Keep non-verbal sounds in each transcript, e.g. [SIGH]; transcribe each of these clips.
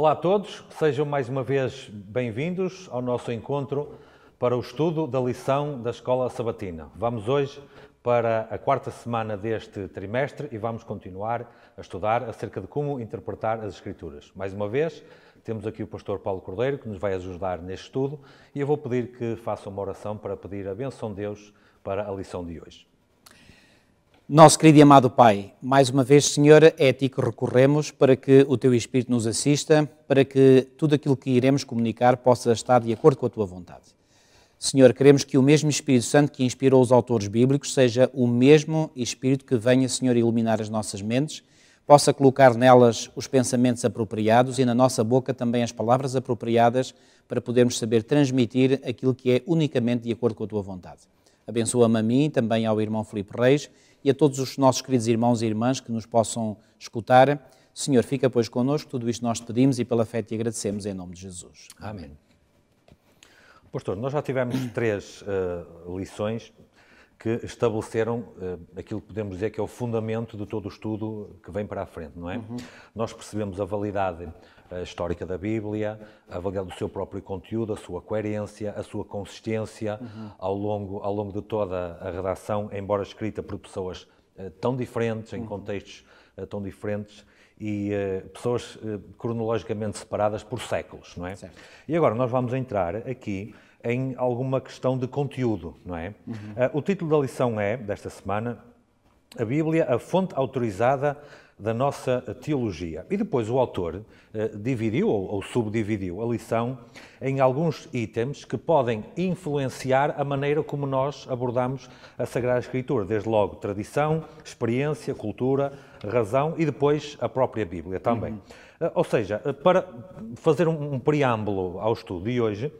Olá a todos, sejam mais uma vez bem-vindos ao nosso encontro para o estudo da lição da Escola Sabatina. Vamos hoje para a quarta semana deste trimestre e vamos continuar a estudar acerca de como interpretar as Escrituras. Mais uma vez, temos aqui o pastor Paulo Cordeiro que nos vai ajudar neste estudo e eu vou pedir que faça uma oração para pedir a benção de Deus para a lição de hoje. Nosso querido e amado Pai, mais uma vez, Senhor, é a Ti que recorremos para que o Teu Espírito nos assista, para que tudo aquilo que iremos comunicar possa estar de acordo com a Tua vontade. Senhor, queremos que o mesmo Espírito Santo que inspirou os autores bíblicos seja o mesmo Espírito que venha, Senhor, iluminar as nossas mentes, possa colocar nelas os pensamentos apropriados e na nossa boca também as palavras apropriadas para podermos saber transmitir aquilo que é unicamente de acordo com a Tua vontade. Abençoa-me a mim, também ao irmão Filipe Reis, e a todos os nossos queridos irmãos e irmãs que nos possam escutar. Senhor, fica, pois, connosco, tudo isto nós te pedimos e pela fé te agradecemos em nome de Jesus. Amém. Pastor, nós já tivemos três uh, lições que estabeleceram eh, aquilo que podemos dizer que é o fundamento de todo o estudo que vem para a frente, não é? Uhum. Nós percebemos a validade eh, histórica da Bíblia, a validade do seu próprio conteúdo, a sua coerência, a sua consistência uhum. ao, longo, ao longo de toda a redação, embora escrita por pessoas eh, tão diferentes, em uhum. contextos tão diferentes e uh, pessoas uh, cronologicamente separadas por séculos, não é? Certo. E agora nós vamos entrar aqui em alguma questão de conteúdo, não é? Uhum. Ah, o título da lição é, desta semana, a Bíblia, a fonte autorizada da nossa teologia. E depois o autor ah, dividiu ou, ou, subdividiu a lição em alguns itens que podem influenciar a maneira como nós abordamos a Sagrada Escritura, desde logo tradição, experiência, cultura, razão e depois a própria Bíblia também. Uhum. Ah, ou seja, para fazer um, um preâmbulo ao estudo de hoje,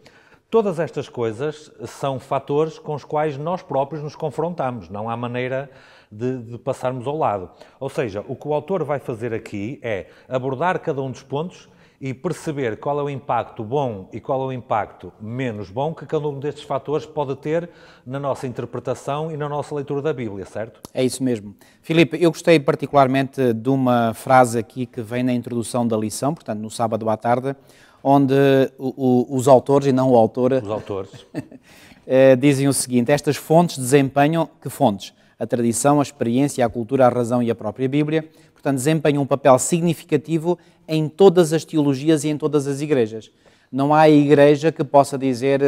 Todas estas coisas são fatores com os quais nós próprios nos confrontamos, não há maneira de, de, passarmos ao lado. Ou seja, o que o autor vai fazer aqui é abordar cada um dos pontos e perceber qual é o impacto bom e qual é o impacto menos bom que cada um destes fatores pode ter na nossa interpretação e na nossa leitura da Bíblia, certo? É isso mesmo. Filipe, eu gostei particularmente de uma frase aqui que vem na introdução da lição, portanto, no sábado à tarde onde o, o, os autores, e não o autor, os autores. [LAUGHS] Eh, dizem o seguinte: estas fontes desempenham que fontes? A tradição, a experiência, a cultura, a razão e a própria Bíblia, portanto, desempenham um papel significativo em todas as teologias e em todas as igrejas. Não há igreja que possa dizer, eh,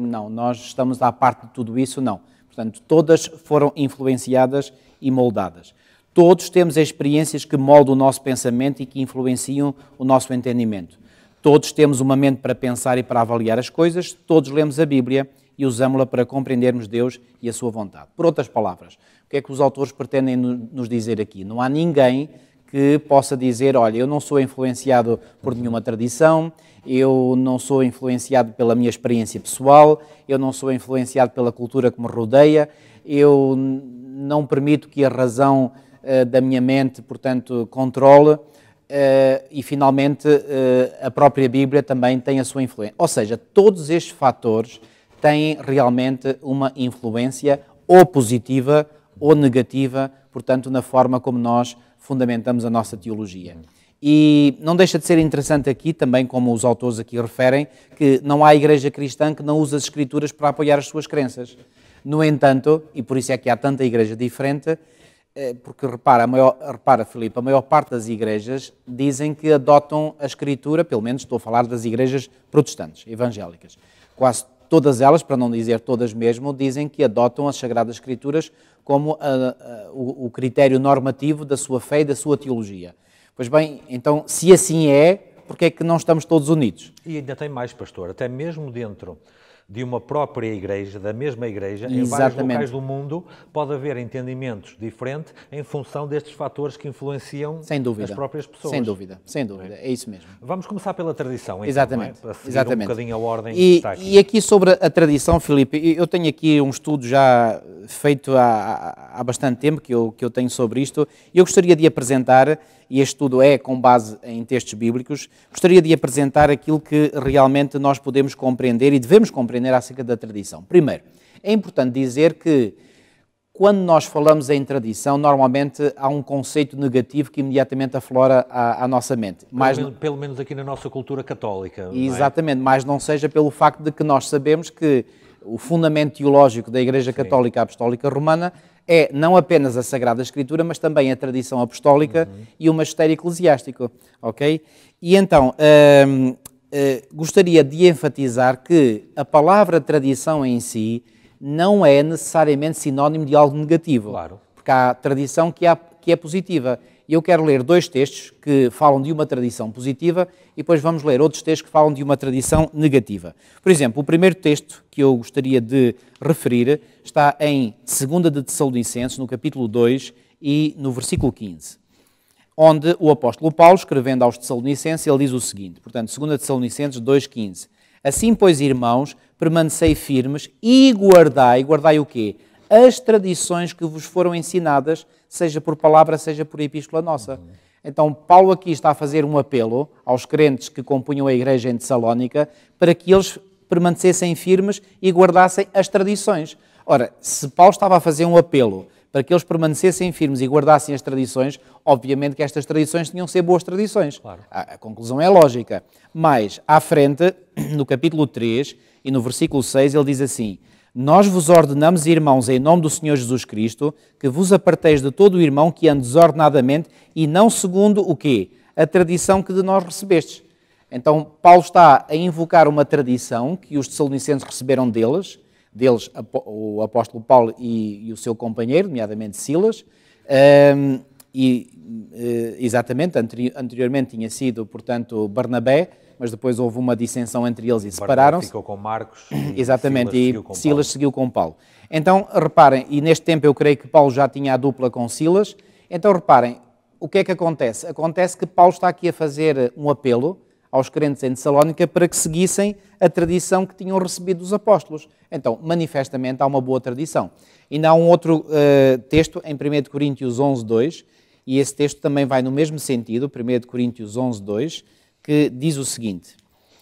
não, nós estamos à parte de tudo isso, não. Portanto, todas foram influenciadas e moldadas. Todos temos experiências que moldam o nosso pensamento e que influenciam o nosso entendimento. Todos temos uma mente para pensar e para avaliar as coisas, todos lemos a Bíblia e usamos la para compreendermos Deus e a sua vontade. Por outras palavras, o que é que os autores pretendem nos dizer aqui? Não há ninguém que possa dizer, olha, eu não sou influenciado por nenhuma tradição, eu não sou influenciado pela minha experiência pessoal, eu não sou influenciado pela cultura que me rodeia, eu não permito que a razão uh, da minha mente, portanto, controle eh, e, finalmente, eh, a própria Bíblia também tem a sua influência. Ou seja, todos estes fatores têm realmente uma influência ou positiva ou negativa, portanto, na forma como nós fundamentamos a nossa teologia. E não deixa de ser interessante aqui, também como os autores aqui referem, que não há igreja cristã que não use as Escrituras para apoiar as suas crenças. No entanto, e por isso é que há tanta igreja diferente, é, porque repara, a maior, repara, Filipe, a maior parte das igrejas dizem que adotam a Escritura, pelo menos estou a falar das igrejas protestantes, evangélicas. Quase todas elas, para não dizer todas mesmo, dizem que adotam as Sagradas Escrituras como a, ah, a, ah, o, o critério normativo da sua fé e da sua teologia. Pois bem, então, se assim é, porque é que não estamos todos unidos? E ainda tem mais, pastor, até mesmo dentro de uma própria igreja, da mesma igreja, Exatamente. em vários locais do mundo, pode haver entendimentos diferentes em função destes fatores que influenciam as próprias pessoas. Sem dúvida, sem dúvida, é, isso mesmo. Vamos começar pela tradição, então, Exatamente. É? para seguir Exatamente. um bocadinho a ordem e, que aqui. E aqui sobre a tradição, Filipe, eu tenho aqui um estudo já feito há, há bastante tempo que eu, que eu tenho sobre isto e eu gostaria de apresentar e este estudo é com base em textos bíblicos, gostaria de apresentar aquilo que realmente nós podemos compreender e devemos compreender acerca da tradição. Primeiro, é importante dizer que quando nós falamos em tradição, normalmente há um conceito negativo que imediatamente aflora à, à nossa mente. Pelo, mas, menos, pelo menos aqui na nossa cultura católica. É? Exatamente, é? mas não seja pelo facto de que nós sabemos que o fundamento teológico da Igreja Sim. Católica Apostólica Romana é não apenas a Sagrada Escritura, mas também a tradição apostólica uhum. e o magistério eclesiástico, ok? E então, uh, uh, gostaria de enfatizar que a palavra tradição em si não é necessariamente sinónimo de algo negativo. Claro. Porque há tradição que, há, que é positiva. E eu quero ler dois textos que falam de uma tradição positiva e depois vamos ler outros textos que falam de uma tradição negativa. Por exemplo, o primeiro texto que eu gostaria de referir está em 2 de Tessalonicenses, no capítulo 2 e no versículo 15, onde o apóstolo Paulo, escrevendo aos Tessalonicenses, ele diz o seguinte, portanto, 2 Tessalonicenses 2,15, Assim, pois, irmãos, permanecei firmes e guardai, guardai o quê? as tradições que vos foram ensinadas, seja por palavra, seja por epístola nossa. Então, Paulo aqui está a fazer um apelo aos crentes que compunham a igreja em Tessalónica para que eles permanecessem firmes e guardassem as tradições. Ora, se Paulo estava a fazer um apelo para que eles permanecessem firmes e guardassem as tradições, obviamente que estas tradições tinham que ser boas tradições. Claro. A, a, conclusão é lógica. Mas, à frente, [CLEARS THROAT] no capítulo 3 e no versículo 6, ele diz assim: nós vos ordenamos, irmãos, em nome do Senhor Jesus Cristo, que vos aparteis de todo o irmão que ande desordenadamente e não segundo o quê? A tradição que de nós recebestes. Então, Paulo está a invocar uma tradição que os tessalonicenses receberam deles, deles o apóstolo Paulo e, e o seu companheiro, nomeadamente Silas, um, e eh, exatamente, anteriormente tinha sido, portanto, Barnabé, mas depois houve uma dissensão entre eles e separaram-se. ficou com Marcos. [CLEARS THROAT] E Exatamente, Silas e seguiu Silas seguiu com Paulo. Então, reparem, e neste tempo eu creio que Paulo já tinha a dupla com Silas. Então, reparem, o que é que acontece? Acontece que Paulo está aqui a fazer eh, um apelo aos crentes em Tessalónica para que seguissem a tradição que tinham recebido dos apóstolos. Então, manifestamente, há uma boa tradição. E há um outro uh, texto em 1 Coríntios 11, 2, e esse texto também vai no mesmo sentido, 1 Coríntios 11, 2, que diz o seguinte: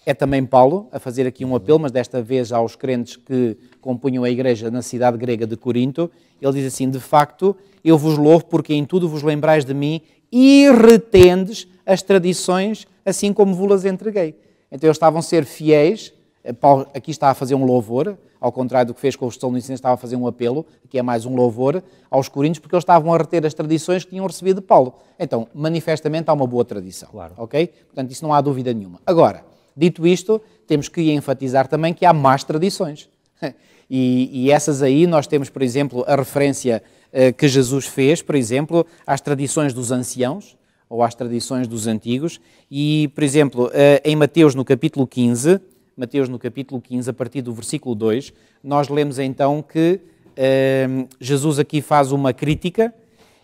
é também Paulo a fazer aqui um apelo, mas desta vez aos crentes que compunham a igreja na cidade grega de Corinto. Ele diz assim: De facto, eu vos louvo porque em tudo vos lembrais de mim e retendes as tradições, assim como vos las entreguei. Então eles estavam a ser fiéis eh, Paulo aqui está a fazer um louvor, ao contrário do que fez com os Tessalonicenses, estava a fazer um apelo, que é mais um louvor aos Coríntios, porque eles estavam a reter as tradições que tinham recebido de Paulo. Então, manifestamente há uma boa tradição. Claro. Ok? Portanto, isso não há dúvida nenhuma. Agora, dito isto, temos que enfatizar também que há más tradições. [LAUGHS] E, e essas aí nós temos, por exemplo, a referência eh, que Jesus fez, por exemplo, às tradições dos anciãos ou às tradições dos antigos. E, por exemplo, eh, em Mateus, no capítulo 15 Mateus no capítulo 15, a partir do versículo 2, nós lemos então que ehm, Jesus aqui faz uma crítica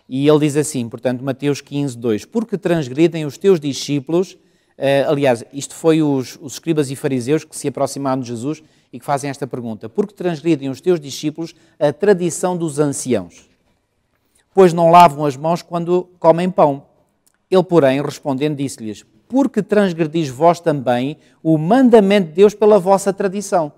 e ele diz assim, portanto, Mateus 15, 2: Porque transgredem os teus discípulos. Eh, aliás, isto foi os, os escribas e fariseus que se aproximaram de Jesus e que fazem esta pergunta: Porque transgredem os teus discípulos a tradição dos anciãos? Pois não lavam as mãos quando comem pão. Ele, porém, respondendo, disse-lhes: porque transgredis vós também o mandamento de Deus pela vossa tradição.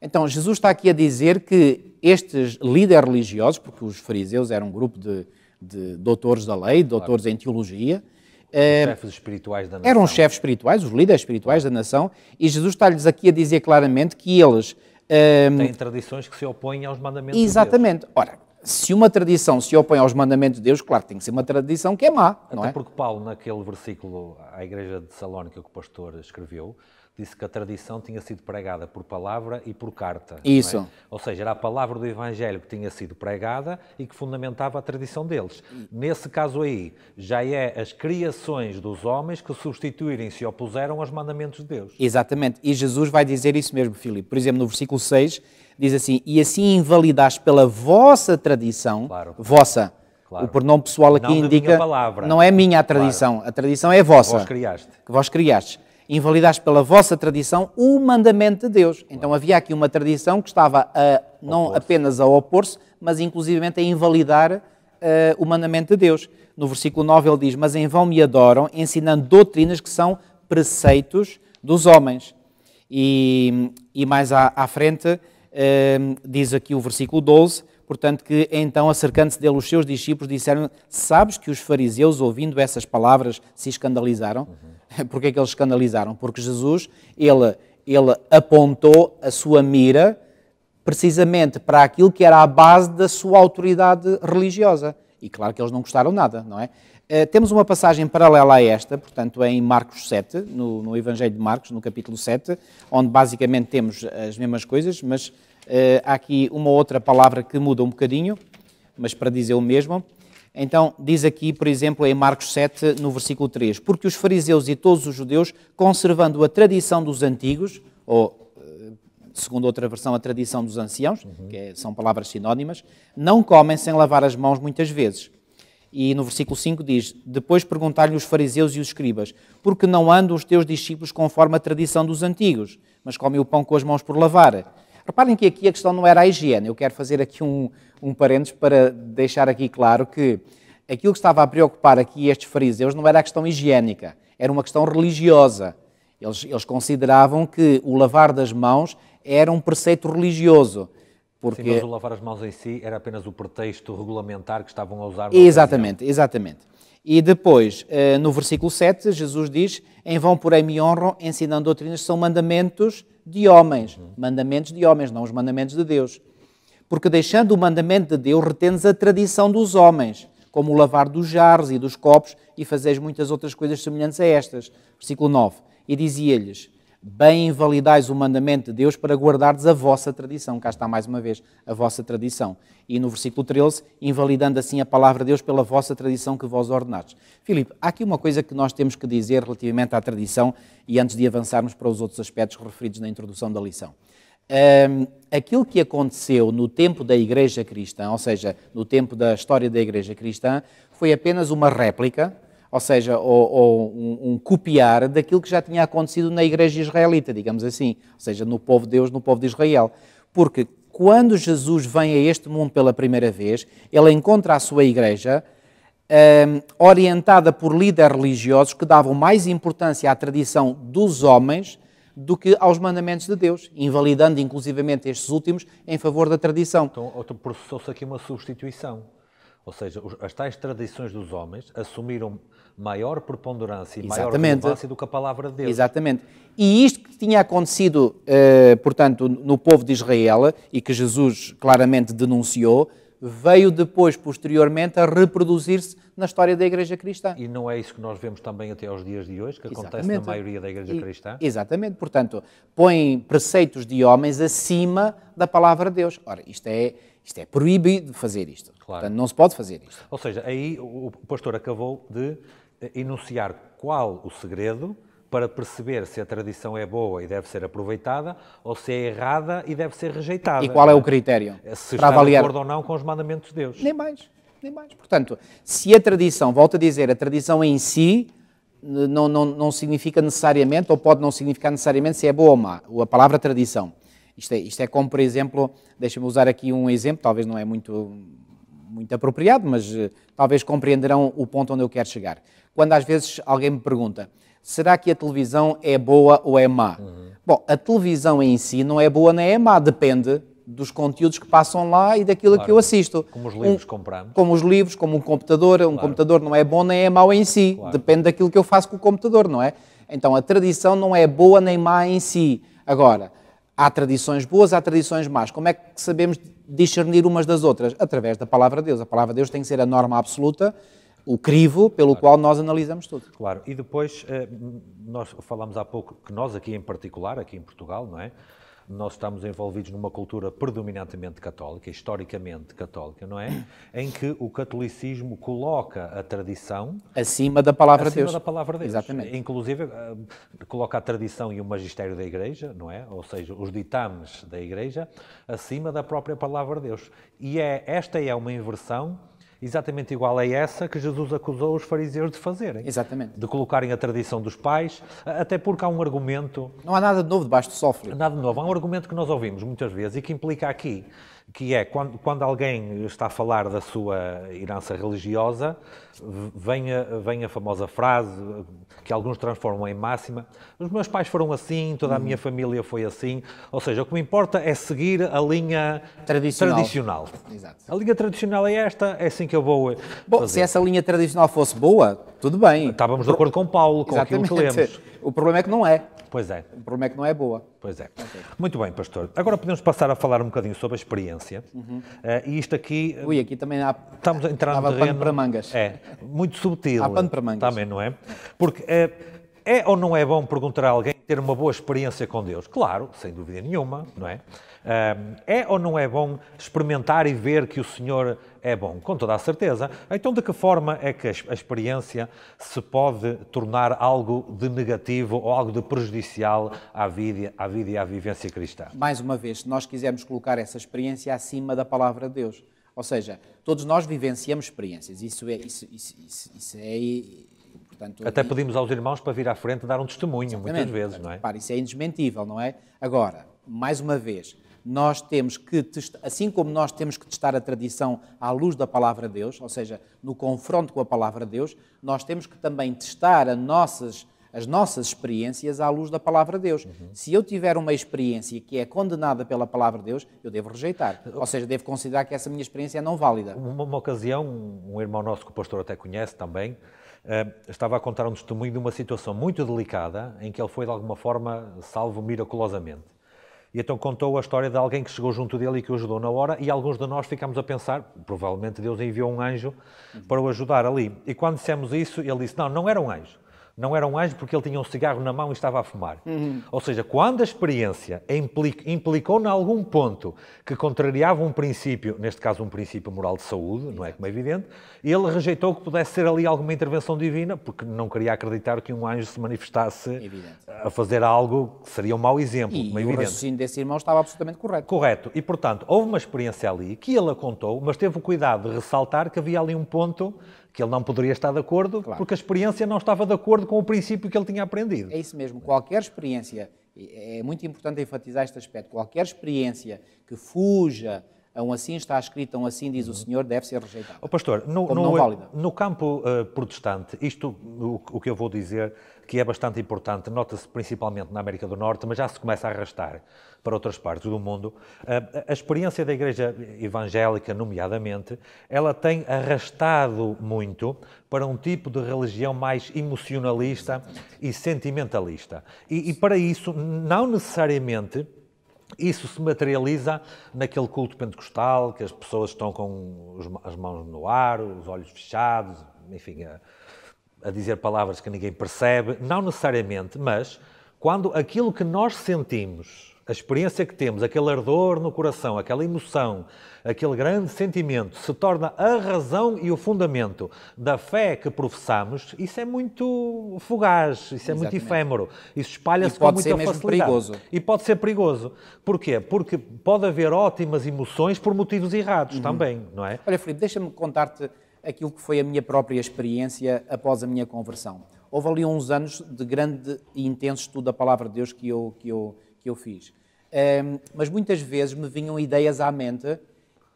Então, Jesus está aqui a dizer que estes líderes religiosos, porque os fariseus eram um grupo de, de doutores da lei, doutores claro. em teologia, eh, chefes espirituais da nação. eram os chefes espirituais, os líderes espirituais da nação, e Jesus está-lhes aqui a dizer claramente que eles. Eh, Têm tradições que se opõem aos mandamentos. Exatamente. De Ora, se uma tradição se opõe aos mandamentos de Deus, claro, tem que ser uma tradição que é má. Até não é? porque Paulo, naquele versículo à igreja de Salónica que o pastor escreveu, disse que a tradição tinha sido pregada por palavra e por carta. É? Isso. É? Ou seja, era a palavra do Evangelho que tinha sido pregada e que fundamentava a tradição deles. Nesse caso aí, já é as criações dos homens que substituírem-se opuseram aos mandamentos de Deus. Exatamente. E Jesus vai dizer isso mesmo, Filipe. Por exemplo, no versículo 6, diz assim: E assim invalidaste pela vossa tradição, claro. vossa. Claro. O pronome pessoal aqui não indica. Não é minha a tradição, claro. a tradição é vossa. vós criaste. Que vós criaste invalidaste pela vossa tradição o mandamento de Deus. Então havia aqui uma tradição que estava a, não apenas a opor-se, mas inclusivamente a invalidar uh, o mandamento de Deus. No versículo 9 ele diz: Mas em vão me adoram, ensinando doutrinas que são preceitos dos homens. E, e mais à, à frente, uh, diz aqui o versículo 12: Portanto, que então, acercando-se dele, os seus discípulos disseram: Sabes que os fariseus, ouvindo essas palavras, se escandalizaram? Uhum. [LAUGHS] Porque é que eles escandalizaram? Porque Jesus, ele, ele apontou a sua mira precisamente para aquilo que era a base da sua autoridade religiosa. E claro que eles não gostaram nada, não é? Uh, temos uma passagem paralela a esta, portanto, em Marcos 7, no, no, Evangelho de Marcos, no capítulo 7, onde basicamente temos as mesmas coisas, mas uh, há aqui uma outra palavra que muda um bocadinho, mas para dizer o mesmo. Então, diz aqui, por exemplo, em Marcos 7, no versículo 3: Porque os fariseus e todos os judeus, conservando a tradição dos antigos, ou eh, segundo outra versão, a tradição dos anciãos, uhum. que é, são palavras sinónimas, não comem sem lavar as mãos muitas vezes. E no versículo 5 diz: Depois perguntar lhe os fariseus e os escribas: Por que não andam os teus discípulos conforme a tradição dos antigos, mas comem o pão com as mãos por lavar? Reparem que aqui a questão não era a higiene. Eu quero fazer aqui um, um parênteses para deixar aqui claro que aquilo que estava a preocupar aqui estes fariseus não era a questão higiênica, era uma questão religiosa. Eles, eles consideravam que o lavar das mãos era um preceito religioso. Porque... Sim, mas o lavar as mãos em si era apenas o pretexto regulamentar que estavam a usar. Exatamente, ocasião. exatamente. E depois, eh, no versículo 7, Jesus diz: Em vão, porém, me honram, ensinando doutrinas que são mandamentos de homens. Mandamentos de homens, não os mandamentos de Deus. Porque deixando o mandamento de Deus, retenes a tradição dos homens, como o lavar dos jarros e dos copos, e fazeis muitas outras coisas semelhantes a estas. Versículo 9. E dizia-lhes: Bem invalidais o mandamento de Deus para guardardes a vossa tradição. Cá está mais uma vez a vossa tradição. E no versículo 13, invalidando assim a palavra de Deus pela vossa tradição que vós ordenastes. Filipe, há aqui uma coisa que nós temos que dizer relativamente à tradição e antes de avançarmos para os outros aspectos referidos na introdução da lição. Um, aquilo que aconteceu no tempo da Igreja Cristã, ou seja, no tempo da história da Igreja Cristã, foi apenas uma réplica, ou seja, ou, ou um, um, copiar daquilo que já tinha acontecido na igreja israelita, digamos assim, ou seja, no povo de Deus, no povo de Israel. Porque quando Jesus vem a este mundo pela primeira vez, ele encontra a sua igreja um, orientada por líderes religiosos que davam mais importância à tradição dos homens do que aos mandamentos de Deus, invalidando inclusivamente estes últimos em favor da tradição. Então, processou-se aqui uma substituição. Ou seja, as tais tradições dos homens assumiram maior preponderância e Exatamente. maior relevância do que a palavra de Deus. Exatamente. E isto que tinha acontecido, eh, portanto, no povo de Israel e que Jesus claramente denunciou, veio depois, posteriormente, a reproduzir-se na história da Igreja Cristã. E não é isso que nós vemos também até aos dias de hoje, que exatamente. acontece na maioria da Igreja e, Cristã? Exatamente. Portanto, põem preceitos de homens acima da palavra de Deus. Ora, isto é isto é proibido fazer isto. Claro. Portanto, não se pode fazer isto. Ou seja, aí o pastor acabou de eh, enunciar qual o segredo para perceber se a tradição é boa e deve ser aproveitada ou se é errada e deve ser rejeitada. E qual é o critério? Eh, se para está avaliar... de acordo ou não com os mandamentos de Deus. Nem mais, nem mais. Portanto, se a tradição, volto a dizer, a tradição em si não, não, não significa necessariamente, ou pode não significar necessariamente se é boa ou má, a palavra tradição. Isto é, isto é como, por exemplo, deixa-me usar aqui um exemplo, talvez não é muito, muito apropriado, mas uh, talvez compreenderão o ponto onde eu quero chegar. Quando às vezes alguém me pergunta, será que a televisão é boa ou é má? Uhum. Bom, a televisão em si não é boa nem é má, depende dos conteúdos que passam lá e daquilo claro, que eu assisto. Como os livros um, compramos. Como os livros, como um computador. Um claro. computador não é bom nem é mau em si. Claro. Depende daquilo que eu faço com o computador, não é? Então a tradição não é boa nem má em si. Agora, Há tradições boas, há tradições más. Como é que sabemos discernir umas das outras? Através da palavra de Deus. A palavra de Deus tem que ser a norma absoluta, o crivo pelo claro. qual nós analisamos tudo. Claro, e depois eh, nós falámos há pouco que nós aqui em particular, aqui em Portugal, não é? nós estamos envolvidos numa cultura predominantemente católica, historicamente católica, não é? Uhum. Em que o catolicismo coloca a tradição acima da palavra acima de Deus. da palavra de Deus. Exatamente. Inclusive eh, coloca a tradição e o magistério da Igreja, não é? Ou seja, os ditames da Igreja acima da própria palavra de Deus. E é esta é uma inversão exatamente igual a essa que Jesus acusou os fariseus de fazerem. Exatamente. De colocarem a tradição dos pais, até porque há um argumento. Não há nada de novo debaixo do sofre. Nada de novo. Há um argumento que nós ouvimos muitas vezes e que implica aqui que é quando, quando alguém está a falar da sua herança religiosa, vem a, vem a famosa frase eh, que alguns transformam em máxima: os meus pais foram assim, toda a minha hum. família foi assim. Ou seja, o que me importa é seguir a linha tradicional. tradicional. Exato. A linha tradicional é esta, é assim que eu vou. Fazer. Eh, Bom, se essa linha tradicional fosse boa, tudo bem. Estávamos de acordo com Paulo, com Exatamente. aquilo que lemos. [LAUGHS] O problema é que não é. Pois é. O problema é que não é boa. Pois é. Okay. Muito bem, pastor. Agora podemos passar a falar um bocadinho sobre a experiência. Uhum. Uh, e isto aqui. Eh, Ui, aqui também há. Estamos a entrar no terreno, pano para mangas. É, muito subtil. Há pano para mangas. Também, não é? Porque eh, é ou não é bom perguntar a alguém ter uma boa experiência com Deus? Claro, sem dúvida nenhuma, não é? é ou não é bom experimentar e ver que o Senhor é bom? Com toda a certeza. Então, de que forma é que a experiência se pode tornar algo de negativo ou algo de prejudicial à vida, à vida e à vivência cristã? Mais uma vez, se nós quisermos colocar essa experiência acima da palavra de Deus, ou seja, todos nós vivenciamos experiências, isso é, isso, isso, isso, isso é Portanto, Até pedimos aos irmãos para vir à frente dar um testemunho, muitas vezes, não é? Repare, isso é indesmentível, não é? Agora, mais uma vez, nós temos que, assim como nós temos que testar a tradição à luz da palavra de Deus, ou seja, no confronto com a palavra de Deus, nós temos que também testar as nossas, as nossas experiências à luz da palavra de Deus. Uhum. Se eu tiver uma experiência que é condenada pela palavra de Deus, eu devo rejeitar. Ou seja, devo considerar que essa minha experiência é não válida. Uma, uma ocasião, um irmão nosso que o pastor até conhece também, eh, estava a contar um testemunho de uma situação muito delicada em que ele foi de alguma forma salvo miraculosamente. E então contou a história de alguém que chegou junto dele e que o ajudou na hora, e alguns de nós ficámos a pensar, provavelmente Deus enviou um anjo para o ajudar ali. E quando dissemos isso, ele disse: Não, não era um anjo não era um anjo porque ele tinha um cigarro na mão e estava a fumar. Uhum. Ou seja, quando a experiência implicou em algum ponto que contrariava um princípio, neste caso um princípio moral de saúde, não é como é evidente, ele rejeitou que pudesse ser ali alguma intervenção divina, porque não queria acreditar que um anjo se manifestasse evidente. a fazer algo que seria um mau exemplo. E, como é e evidente. o raciocínio desse irmão estava absolutamente correto. Correto. E, portanto, houve uma experiência ali que ele a contou, mas teve o cuidado de ressaltar que havia ali um ponto que ele não poderia estar de acordo claro. porque a experiência não estava de acordo com o princípio que ele tinha aprendido. É isso mesmo. Qualquer experiência, é muito importante enfatizar este aspecto, qualquer experiência que fuja a um assim está escrito, a um assim diz o uhum. Senhor, deve ser rejeitada. Oh, pastor, no, no, no campo uh, protestante, isto, o, o, que eu vou dizer, que é bastante importante, nota-se principalmente na América do Norte, mas já se começa a arrastar para outras partes do mundo. Ah, a experiência da Igreja Evangélica, nomeadamente, ela tem arrastado muito para um tipo de religião mais emocionalista e sentimentalista. E, e para isso, não necessariamente. Isso se materializa naquele culto pentecostal, que as pessoas estão com as mãos no ar, os olhos fechados, enfim, a dizer palavras que ninguém percebe, não necessariamente, mas quando aquilo que nós sentimos, a experiência que temos, aquele ardor no coração, aquela emoção, aquele grande sentimento, se torna a razão e o fundamento da fé que professamos, isso é muito fugaz, isso é Exatamente. muito efêmero, isso espalha-se com muita facilidade. E pode ser perigoso. E pode ser perigoso. Porquê? Porque pode haver ótimas emoções por motivos errados uhum. também, não é? Olha, Filipe, deixa-me contar-te aquilo que foi a minha própria experiência após a minha conversão. Houve ali uns anos de grande e intenso estudo da palavra de Deus que eu, que eu, que eu fiz. Um, ehm, mas muitas vezes me vinham ideias à mente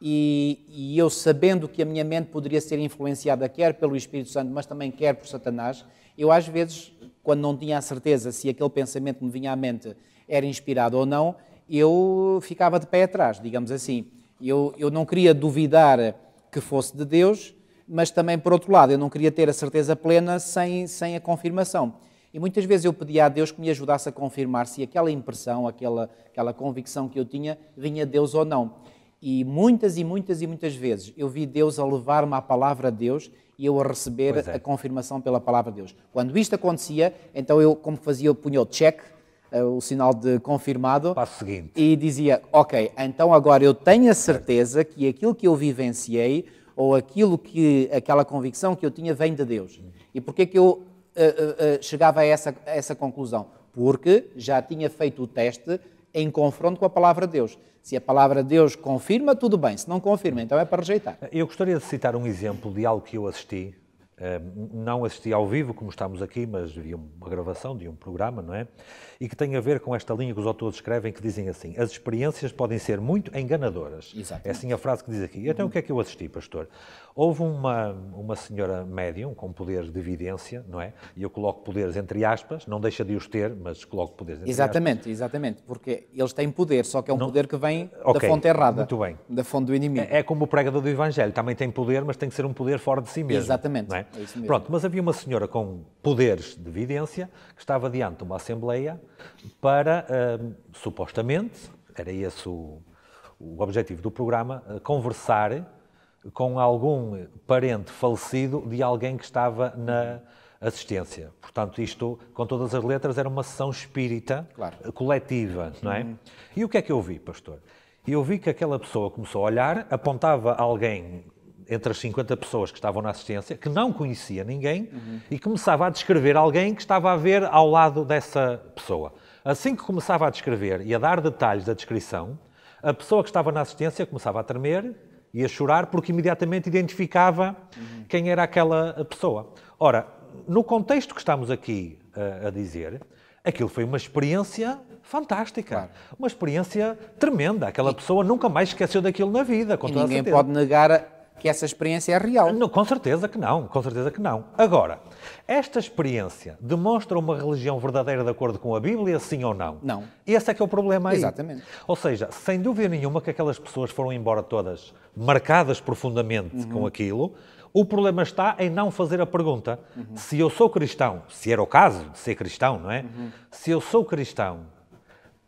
e, e, eu, sabendo que a minha mente poderia ser influenciada quer pelo Espírito Santo, mas também quer por Satanás, eu às vezes, quando não tinha a certeza se aquele pensamento me vinha à mente era inspirado ou não, eu ficava de pé atrás, digamos assim. Eu, eu não queria duvidar que fosse de Deus, mas também, por outro lado, eu não queria ter a certeza plena sem, sem a confirmação. E muitas vezes eu pedia a Deus que me ajudasse a confirmar se aquela impressão, aquela, aquela convicção que eu tinha, vinha de Deus ou não. E muitas e muitas e muitas vezes eu vi Deus a levar-me à palavra de Deus e eu a receber é. a confirmação pela palavra de Deus. Quando isto acontecia, então eu, como fazia, punha o check, eh, o sinal de confirmado, Passo seguinte. e dizia: Ok, então agora eu tenho a certeza que aquilo que eu vivenciei ou aquilo que aquela convicção que eu tinha vem de Deus. E por que que eu uh, uh, chegava a essa, a essa conclusão? Porque já tinha feito o teste em confronto com a palavra de Deus. Se a palavra de Deus confirma, tudo bem. Se não confirma, então é para rejeitar. Eu gostaria de citar um exemplo de algo que eu assisti Ehm, não assisti ao vivo, como estamos aqui, mas vi uma gravação de um programa, não é? E que tem a ver com esta linha que os autores escrevem, que dizem assim: as experiências podem ser muito enganadoras. Exato. É assim a frase que diz aqui. Então, uhum. o que é que eu assisti, pastor? Houve uma, uma senhora médium com poderes de evidência, não é? E eu coloco poderes entre aspas, não deixa de os ter, mas coloco poderes entre Exatamente, aspas. exatamente, porque eles têm poder, só que é um não, poder que vem okay, da fonte errada. Muito bem. Da fonte do inimigo. É, é, como o pregador do Evangelho, também tem poder, mas tem que ser um poder fora de si mesmo. Exatamente, é? é? isso mesmo. Pronto, mas havia uma senhora com poderes de evidência que estava diante de uma assembleia para, hum, supostamente, era esse o, o objetivo do programa, eh, conversar com algum parente falecido de alguém que estava na assistência. Portanto, isto, com todas as letras, era uma sessão espírita claro. coletiva, não é? Hum. E o que é que eu vi, pastor? Eu vi que aquela pessoa começou a olhar, apontava alguém entre as 50 pessoas que estavam na assistência, que não conhecia ninguém, uhum. e começava a descrever alguém que estava a ver ao lado dessa pessoa. Assim que começava a descrever e a dar detalhes da descrição, a pessoa que estava na assistência começava a tremer, ia chorar porque imediatamente identificava uhum. quem era aquela pessoa. Ora, no contexto que estamos aqui uh, a dizer, aquilo foi uma experiência fantástica, claro. uma experiência tremenda. Aquela e... pessoa nunca mais esqueceu daquilo na vida. Com e ninguém pode negar que essa experiência é real. Não, com certeza que não, com certeza que não. Agora, esta experiência demonstra uma religião verdadeira de acordo com a Bíblia, sim ou não? Não. Esse é que é o problema aí. Exatamente. Ou seja, sem dúvida nenhuma que aquelas pessoas foram embora todas marcadas profundamente uhum. com aquilo. O problema está em não fazer a pergunta: uhum. se eu sou cristão, se era o caso de ser cristão, não é? Uhum. Se eu sou cristão,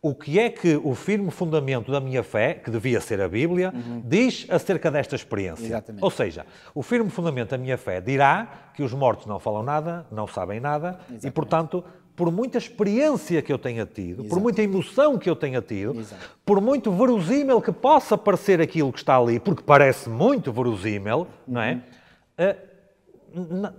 o que é que o firme fundamento da minha fé, que devia ser a Bíblia, uhum. diz acerca desta experiência? Exatamente. Ou seja, o firme fundamento da minha fé dirá que os mortos não falam nada, não sabem nada Exatamente. e, portanto, por muita experiência que eu tenha tido, por muita emoção que eu tenha tido, por muito verosímil que possa parecer aquilo que está ali, porque parece muito verosímil, uhum. não é? Uh,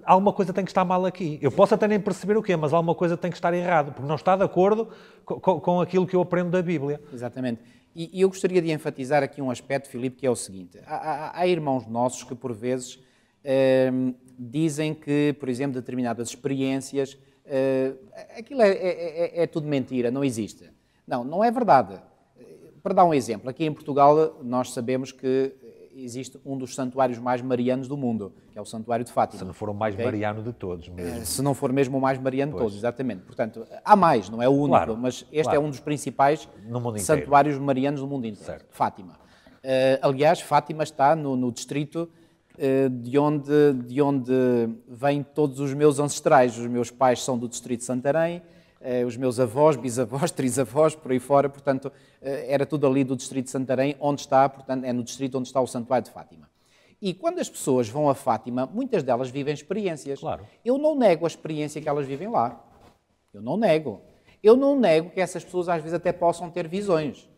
alguma coisa tem que estar mal aqui. Eu posso até nem perceber o quê, mas alguma coisa tem que estar errado, porque não está de acordo com, com, aquilo que eu aprendo da Bíblia. Exatamente. E, e, eu gostaria de enfatizar aqui um aspecto, Filipe, que é o seguinte. Há, há, há irmãos nossos que, por vezes, eh, dizem que, por exemplo, determinadas experiências, eh, aquilo é, é, é, é tudo mentira, não existe. Não, não é verdade. Eh, para dar um exemplo, aqui em Portugal nós sabemos que existe um dos santuários mais marianos do mundo, que é o Santuário de Fátima. Se não for o mais okay? mariano de todos eh, mesmo. Se não for mesmo o mais mariano pois. de todos, exatamente. Portanto, há mais, não é o único, claro, mas este claro. é um dos principais santuários marianos do mundo inteiro, certo. Fátima. Uh, aliás, Fátima está no, no distrito uh, de onde, de onde vêm todos os meus ancestrais. Os meus pais são do distrito de Santarém, uh, os meus avós, bisavós, [LAUGHS] trisavós, por aí fora. Portanto, eh, era tudo ali do distrito de Santarém, onde está, portanto, é no distrito onde está o Santuário de Fátima. E quando as pessoas vão a Fátima, muitas delas vivem experiências. Claro. Eu não nego a experiência que elas vivem lá. Eu não nego. Eu não nego que essas pessoas às vezes até possam ter visões.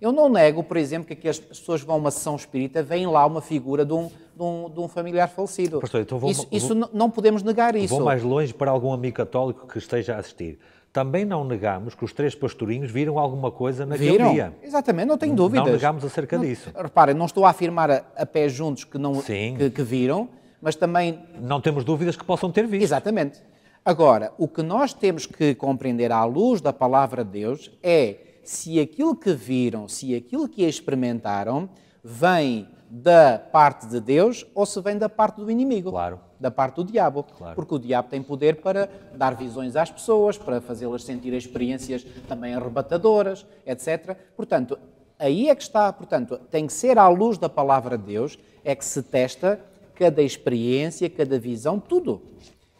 Eu não nego, por exemplo, que as pessoas vão a uma sessão espírita, vem lá uma figura de um, de um, de um familiar falecido. Pastor, então vou, isso, vou, isso não podemos negar isso. Vou mais longe para algum amigo católico que esteja a assistir. Também não negamos que os três pastorinhos viram alguma coisa naquele viram. dia. Exatamente, não tenho dúvidas. Não negamos acerca não, disso. Reparem, não estou a afirmar a, a pé juntos que, não, que, que viram, mas também... Não temos dúvidas que possam ter visto. Exatamente. Agora, o que nós temos que compreender à luz da palavra de Deus é se aquilo que viram, se aquilo que experimentaram vem da parte de Deus ou se vem da parte do inimigo. Claro da parte do diabo. Claro. Porque o diabo tem poder para dar visões às pessoas, para fazê-las sentir experiências também arrebatadoras, etc. Portanto, aí é que está, portanto, tem que ser à luz da palavra de Deus, é que se testa cada experiência, cada visão, tudo.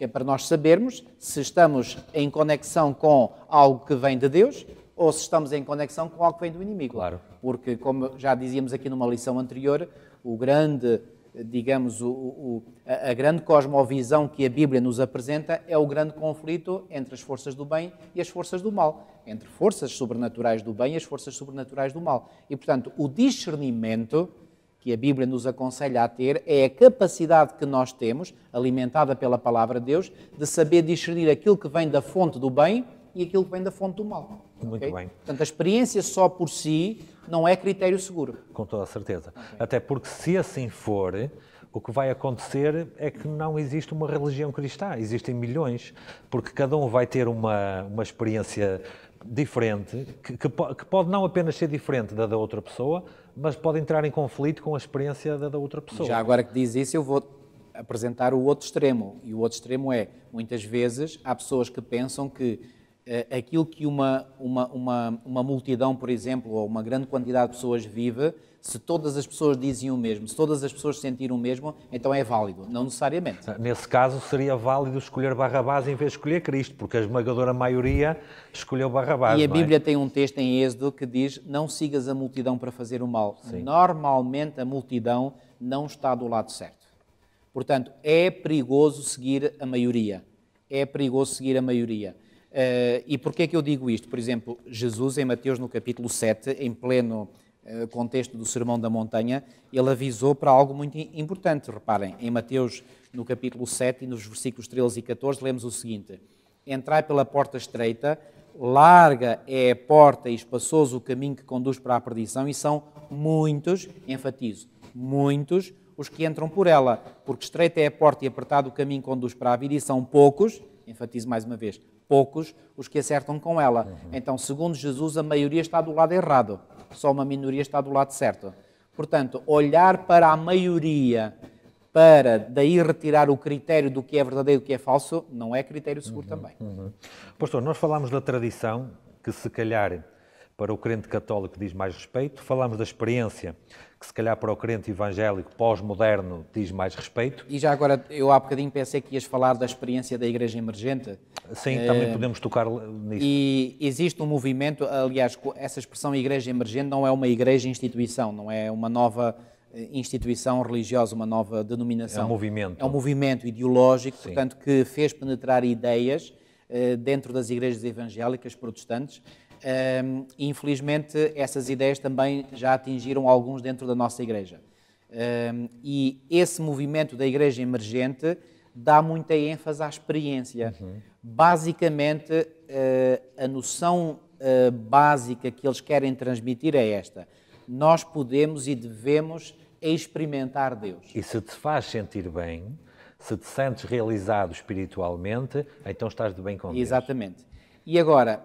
É para nós sabermos se estamos em conexão com algo que vem de Deus ou se estamos em conexão com algo que vem do inimigo. Claro. Porque, como já dizíamos aqui numa lição anterior, o grande digamos, o, o, a grande cosmovisão que a Bíblia nos apresenta é o grande conflito entre as forças do bem e as forças do mal, entre forças sobrenaturais do bem e as forças sobrenaturais do mal. E, portanto, o discernimento que a Bíblia nos aconselha a ter é a capacidade que nós temos, alimentada pela palavra de Deus, de saber discernir aquilo que vem da fonte do bem e aquilo que vem da fonte do mal. Muito okay? bem. Portanto, a experiência só por si não é critério seguro. Com toda a certeza. Okay. Até porque, se assim for, o que vai acontecer é que não existe uma religião cristã, existem milhões, porque cada um vai ter uma, uma experiência diferente, que, que, que pode não apenas ser diferente da da outra pessoa, mas pode entrar em conflito com a experiência da da outra pessoa. Já agora que diz isso, eu vou apresentar o outro extremo. E o outro extremo é, muitas vezes, há pessoas que pensam que eh, aquilo que uma, uma, uma, uma, multidão, por exemplo, ou uma grande quantidade de pessoas vive, se todas as pessoas dizem o mesmo, se todas as pessoas sentirem o mesmo, então é válido, não necessariamente. Nesse caso, seria válido escolher Barrabás em vez de escolher Cristo, porque a esmagadora maioria escolheu Barrabás. E a é? Bíblia é? tem um texto em Êxodo que diz: Não sigas a multidão para fazer o mal. Sim. Normalmente a multidão não está do lado certo. Portanto, é perigoso seguir a maioria. É perigoso seguir a maioria Uh, e porquê é que eu digo isto? Por exemplo, Jesus, em Mateus, no capítulo 7, em pleno uh, contexto do Sermão da Montanha, ele avisou para algo muito importante. Reparem, em Mateus, no capítulo 7, e nos versículos 13 e 14, lemos o seguinte: Entrai pela porta estreita, larga é a porta e espaçoso o caminho que conduz para a perdição, e são muitos, enfatizo, muitos os que entram por ela, porque estreita é a porta e apertado o caminho que conduz para a vida, e são poucos, enfatizo mais uma vez, poucos os que acertam com ela. Uhum. Então, segundo Jesus, a maioria está do lado errado, só uma minoria está do lado certo. Portanto, olhar para a maioria para daí retirar o critério do que é verdadeiro e do que é falso, não é critério seguro uhum, também. Uhum. Pastor, nós falámos da tradição, que se calhar para o crente católico diz mais respeito, falámos da experiência, que se calhar para o crente evangélico pós-moderno diz mais respeito. E já agora, eu há bocadinho pensei que ias falar da experiência da Igreja Emergente. Sim, uh, também podemos tocar nisso. E existe um movimento, aliás, essa expressão Igreja Emergente não é uma igreja instituição, não é uma nova eh, instituição religiosa, uma nova denominação. É um movimento. É um movimento ideológico, Sim. portanto, que fez penetrar ideias eh, dentro das igrejas evangélicas protestantes um, ehm, infelizmente, essas ideias também já atingiram alguns dentro da nossa igreja. Um, ehm, e esse movimento da igreja emergente dá muita ênfase à experiência. Uhum. Basicamente, uh, a noção uh, básica que eles querem transmitir é esta: nós podemos e devemos experimentar Deus. E se te faz sentir bem, se te sentes realizado espiritualmente, então estás de bem com Exatamente. Deus. Exatamente. E agora,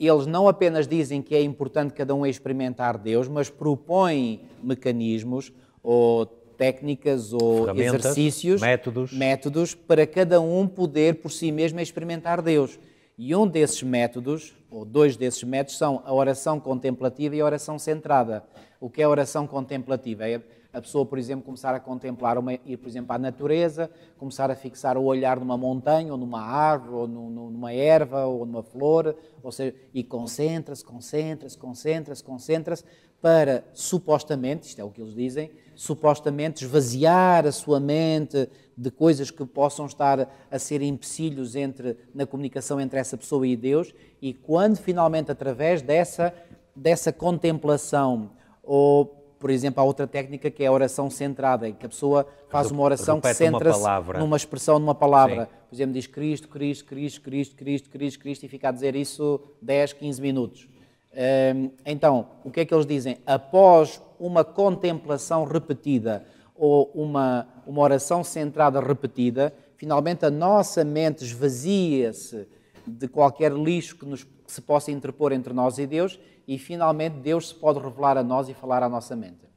eles não apenas dizem que é importante cada um experimentar Deus, mas propõem mecanismos ou técnicas ou exercícios, métodos. métodos para cada um poder por si mesmo experimentar Deus. E um desses métodos, ou dois desses métodos, são a oração contemplativa e a oração centrada. O que é a oração contemplativa? É a pessoa, por exemplo, começar a contemplar, uma, ir, por exemplo, à natureza, começar a fixar o olhar numa montanha, ou numa árvore, ou no, no, numa erva, ou numa flor, ou seja, e concentra-se, concentra-se, concentra-se, concentra-se, para supostamente, isto é o que eles dizem, supostamente esvaziar a sua mente de coisas que possam estar a ser empecilhos entre, na comunicação entre essa pessoa e Deus, e quando finalmente, através dessa, dessa contemplação, ou por exemplo, há outra técnica que é a oração centrada, em que a pessoa faz uma oração que centra-se numa expressão, numa palavra. Sim. Por exemplo, diz Cristo, Cristo, Cristo, Cristo, Cristo, Cristo, Cristo, e fica a dizer isso 10, 15 minutos. Hum, então, o que é que eles dizem? Após uma contemplação repetida ou uma, uma oração centrada repetida, finalmente a nossa mente esvazia-se de qualquer lixo que, nos, que se possa interpor entre nós e Deus, e finalmente Deus se pode revelar a nós e falar à nossa mente.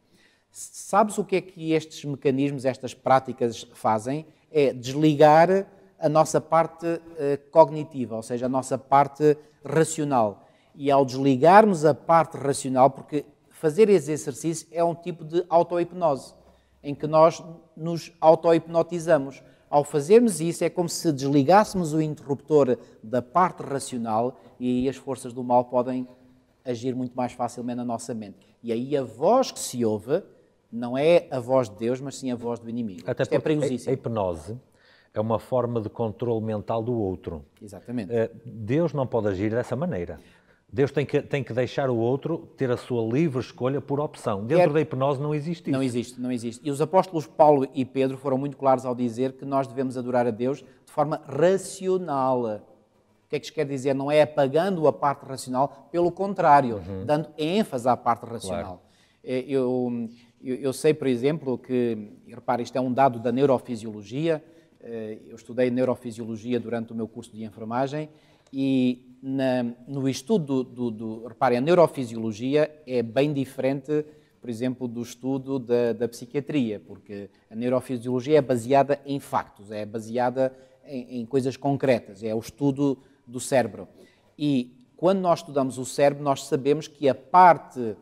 Sabes o que é que estes mecanismos, estas práticas fazem? É desligar a nossa parte eh, cognitiva, ou seja, a nossa parte racional. E ao desligarmos a parte racional, porque fazer esse exercício é um tipo de auto-hipnose, em que nós nos auto-hipnotizamos. Ao fazermos isso, é como se desligássemos o interruptor da parte racional e aí as forças do mal podem agir muito mais facilmente na nossa mente. E aí a voz que se ouve não é a voz de Deus, mas sim a voz do inimigo. Até Isto é perigosíssimo. A hipnose é uma forma de controle mental do outro. Exatamente. Eh, Deus não pode agir dessa maneira. Deus tem que, tem que deixar o outro ter a sua livre escolha por opção. Dentro é, da hipnose não existe isso. Não existe, não existe. E os apóstolos Paulo e Pedro foram muito claros ao dizer que nós devemos adorar a Deus de forma racional. O que é que isto quer dizer? Não é apagando a parte racional, pelo contrário, uhum. dando ênfase à parte racional. Claro. É, eu, eu, eu, sei, por exemplo, que, repare, isto é um dado da neurofisiologia, é, eu estudei neurofisiologia durante o meu curso de enfermagem e na, no estudo do, do, do, Reparem, a neurofisiologia é bem diferente, por exemplo, do estudo da, da psiquiatria, porque a neurofisiologia é baseada em factos, é baseada em, em coisas concretas, é o estudo do cérebro. E quando nós estudamos o cérebro, nós sabemos que a parte